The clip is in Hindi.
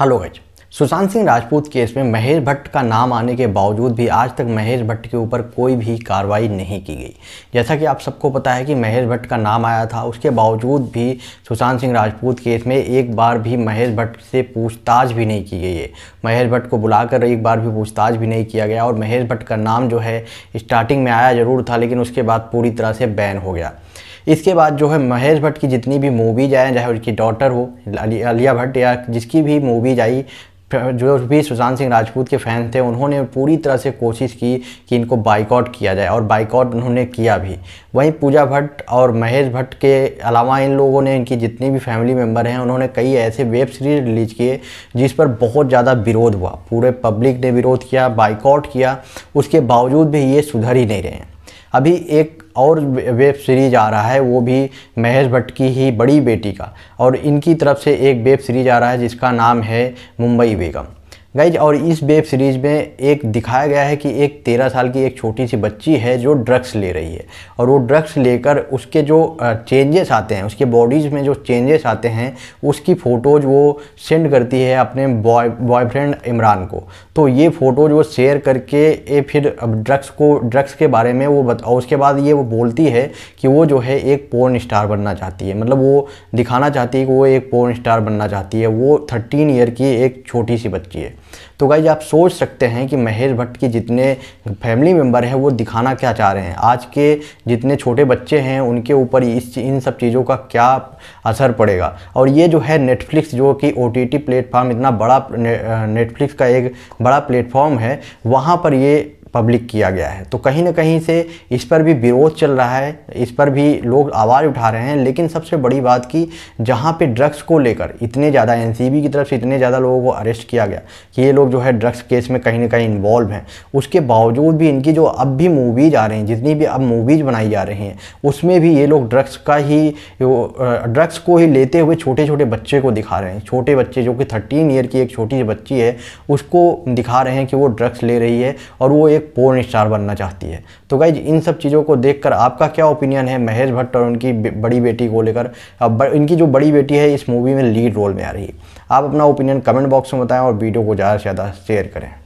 हेलो गज सुशांत सिंह राजपूत केस में महेश भट्ट का नाम आने के बावजूद भी आज तक महेश भट्ट के ऊपर कोई भी कार्रवाई नहीं की गई जैसा कि आप सबको पता है कि महेश भट्ट का नाम आया था उसके बावजूद भी सुशांत सिंह राजपूत केस में एक बार भी महेश भट्ट से पूछताछ भी नहीं की गई है महेश भट्ट को बुलाकर एक बार भी पूछताछ भी नहीं किया गया और महेश भट्ट का नाम जो है स्टार्टिंग में आया ज़रूर था लेकिन उसके बाद पूरी तरह से बैन हो गया इसके बाद जो है महेश भट्ट की जितनी भी मूवीज आए चाहे उनकी डॉटर हो आलिया भट्ट या जिसकी भी मूवीज आई जो भी सुशांत सिंह राजपूत के फ़ैन थे उन्होंने पूरी तरह से कोशिश की कि इनको बाइकआउट किया जाए और बाइकआउट उन्होंने किया भी वहीं पूजा भट्ट और महेश भट्ट के अलावा इन लोगों ने इनकी जितनी भी फैमिली मेम्बर हैं उन्होंने कई ऐसे वेब सीरीज रिलीज किए जिस पर बहुत ज़्यादा विरोध हुआ पूरे पब्लिक ने विरोध किया बाइकआउट किया उसके बावजूद भी ये सुधर ही नहीं रहे हैं अभी एक और वेब सीरीज़ आ रहा है वो भी महेश भट्ट की ही बड़ी बेटी का और इनकी तरफ से एक वेब सीरीज़ आ रहा है जिसका नाम है मुंबई बेगम गाइज और इस वेब सीरीज़ में एक दिखाया गया है कि एक तेरह साल की एक छोटी सी बच्ची है जो ड्रग्स ले रही है और वो ड्रग्स लेकर उसके जो चेंजेस आते हैं उसके बॉडीज़ में जो चेंजेस आते हैं उसकी फ़ोटोज़ वो सेंड करती है अपने बॉय बॉयफ्रेंड इमरान को तो ये फ़ोटोज़ वो शेयर करके ये फिर ड्रग्स को ड्रग्स के बारे में वो बता और उसके बाद ये वो बोलती है कि वो जो है एक पोर्न स्टार बनना चाहती है मतलब वो दिखाना चाहती है कि वो एक पोर्न स्टार बनना चाहती है वो थर्टीन ईयर की एक छोटी सी बच्ची है तो गाइज आप सोच सकते हैं कि महेश भट्ट के जितने फैमिली मेम्बर हैं वो दिखाना क्या चाह रहे हैं आज के जितने छोटे बच्चे हैं उनके ऊपर इस इन सब चीज़ों का क्या असर पड़ेगा और ये जो है नेटफ्लिक्स जो कि ओ टी प्लेटफॉर्म इतना बड़ा ने, नेटफ्लिक्स का एक बड़ा प्लेटफॉर्म है वहाँ पर ये पब्लिक किया गया है तो कहीं ना कहीं से इस पर भी विरोध चल रहा है इस पर भी लोग आवाज़ उठा रहे हैं लेकिन सबसे बड़ी बात कि जहाँ पे ड्रग्स को लेकर इतने ज़्यादा एनसीबी की तरफ से इतने ज़्यादा लोगों को अरेस्ट किया गया कि ये लोग जो है ड्रग्स केस में कहीं ना कहीं इन्वॉल्व हैं उसके बावजूद भी इनकी जो अब भी मूवीज़ आ रही हैं जितनी भी अब मूवीज़ बनाई जा रही हैं उसमें भी ये लोग ड्रग्स का ही ड्रग्स को ही लेते हुए छोटे छोटे बच्चे को दिखा रहे हैं छोटे बच्चे जो कि थर्टीन ईयर की एक छोटी बच्ची है उसको दिखा रहे हैं कि वो ड्रग्स ले रही है और वो एक पोर्न स्टार बनना चाहती है तो गाइज इन सब चीज़ों को देखकर आपका क्या ओपिनियन है महेश भट्ट और उनकी बड़ी बेटी को लेकर इनकी जो बड़ी बेटी है इस मूवी में लीड रोल में आ रही है आप अपना ओपिनियन कमेंट बॉक्स में बताएं और वीडियो को ज़्यादा से ज़्यादा शेयर करें